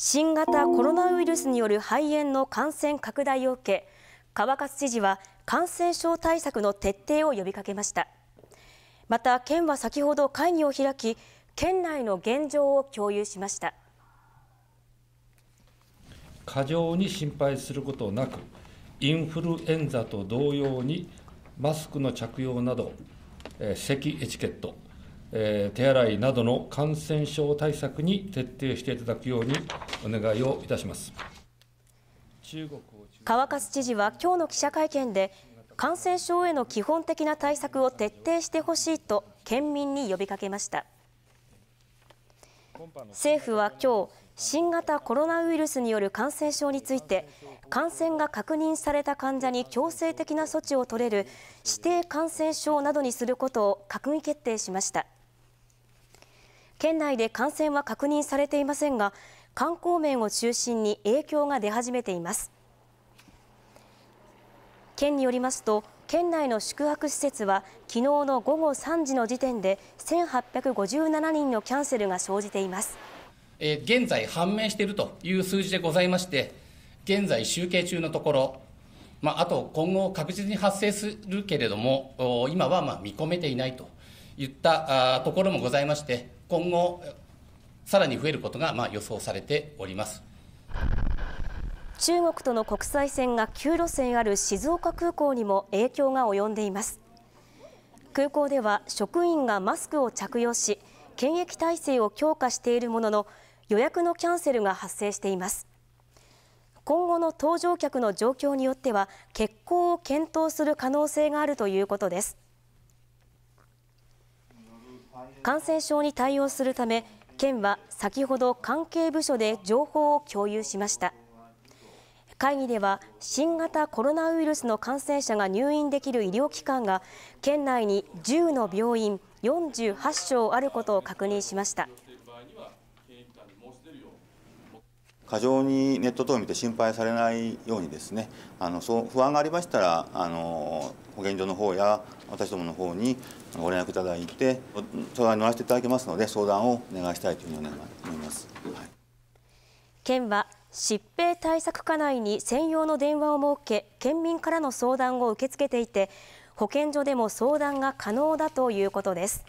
新型コロナウイルスによる肺炎の感染拡大を受け川勝知事は感染症対策の徹底を呼びかけましたまた県は先ほど会議を開き県内の現状を共有しました過剰に心配することなくインフルエンザと同様にマスクの着用など咳エチケットえー、手洗いなどの感染症対策に徹底していただくようにお願いをいたします川勝知事は今日の記者会見で感染症への基本的な対策を徹底してほしいと県民に呼びかけました政府は今日新型コロナウイルスによる感染症について感染が確認された患者に強制的な措置を取れる指定感染症などにすることを閣議決定しました。県内で感染は確認されていませんが、観光面を中心に影響が出始めています。県によりますと、県内の宿泊施設は昨日の午後3時の時点で1857人のキャンセルが生じています。え現在判明しているという数字でございまして、現在集計中のところ、まあ、あと今後確実に発生するけれども、今はまあ見込めていないと言ったところもございまして、今後、さらに増えることがまあ予想されております。中国との国際線が9路線ある静岡空港にも影響が及んでいます空港では職員がマスクを着用し検疫体制を強化しているものの予約のキャンセルが発生しています今後の搭乗客の状況によっては欠航を検討する可能性があるということです感染症に対応するため、県は先ほど関係部署で情報を共有しました。会議では新型コロナウイルスの感染者が入院できる医療機関が県内に10の病院48床あることを確認しました過剰にネット等を見て心配されないようにですねあのそう不安がありましたらあの保健所の方や私どもの方にご連絡いただいて相談に乗らせていただきますので相談をお願いしたいというふうに思います。はい、県は疾病対策課内に専用の電話を設け県民からの相談を受け付けていて保健所でも相談が可能だということです。